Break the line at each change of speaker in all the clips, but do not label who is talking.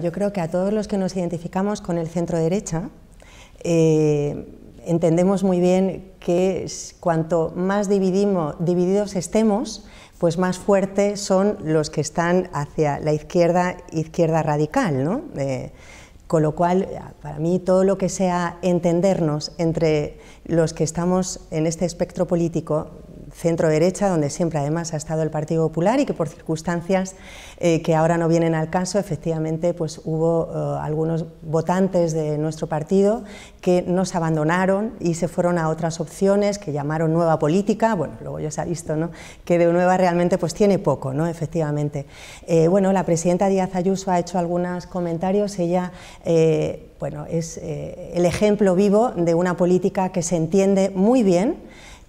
Yo creo que a todos los que nos identificamos con el centro derecha, eh, entendemos muy bien que cuanto más dividimos, divididos estemos, pues más fuertes son los que están hacia la izquierda, izquierda radical. ¿no? Eh, con lo cual, para mí, todo lo que sea entendernos entre los que estamos en este espectro político centro derecha, donde siempre además ha estado el Partido Popular y que por circunstancias eh, que ahora no vienen al caso, efectivamente pues hubo eh, algunos votantes de nuestro partido que nos abandonaron y se fueron a otras opciones que llamaron nueva política, bueno, luego ya se ha visto ¿no? que de nueva realmente pues tiene poco, ¿no? efectivamente. Eh, bueno, la presidenta Díaz Ayuso ha hecho algunos comentarios, ella bueno, es el ejemplo vivo de una política que se entiende muy bien,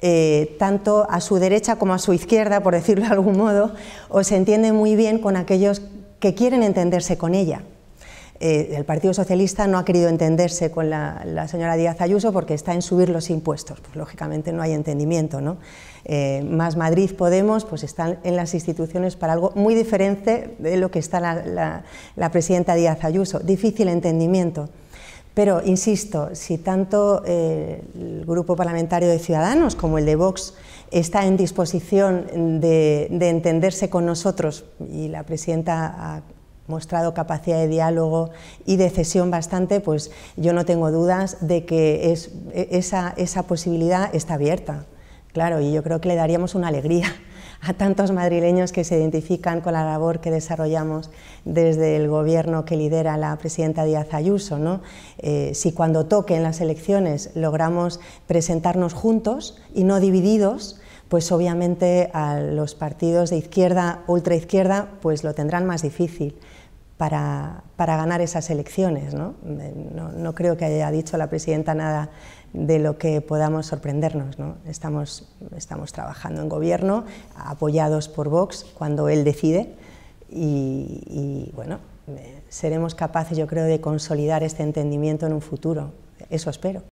eh, tanto a su derecha como a su izquierda, por decirlo de algún modo, o se entiende muy bien con aquellos que quieren entenderse con ella. Eh, el Partido Socialista no ha querido entenderse con la, señora Díaz Ayuso porque está en subir los impuestos. Pues, lógicamente no hay entendimiento. Eh, más Madrid Podemos pues, están en las instituciones para algo muy diferente de lo que está la presidenta Díaz Ayuso. Difícil entendimiento. Pero, insisto, si tanto eh, el Grupo Parlamentario de Ciudadanos como el de Vox está en disposición de, entenderse con nosotros, y la presidenta ha mostrado capacidad de diálogo y de cesión bastante, pues yo no tengo dudas de que e, esa posibilidad está abierta. Claro, y yo creo que le daríamos una alegría a tantos madrileños que se identifican con la labor que desarrollamos desde el gobierno que lidera la presidenta Díaz Ayuso. ¿no? Eh, si cuando toquen las elecciones logramos presentarnos juntos y no divididos, pues obviamente a los partidos de izquierda, ultraizquierda, pues lo tendrán más difícil para, ganar esas elecciones. ¿no? ¿no? creo que haya dicho la presidenta nada de lo que podamos sorprendernos. Estamos, estamos trabajando en gobierno, apoyados por Vox cuando él decide y, y bueno, seremos capaces, yo creo, de consolidar este entendimiento en un futuro. Eso espero.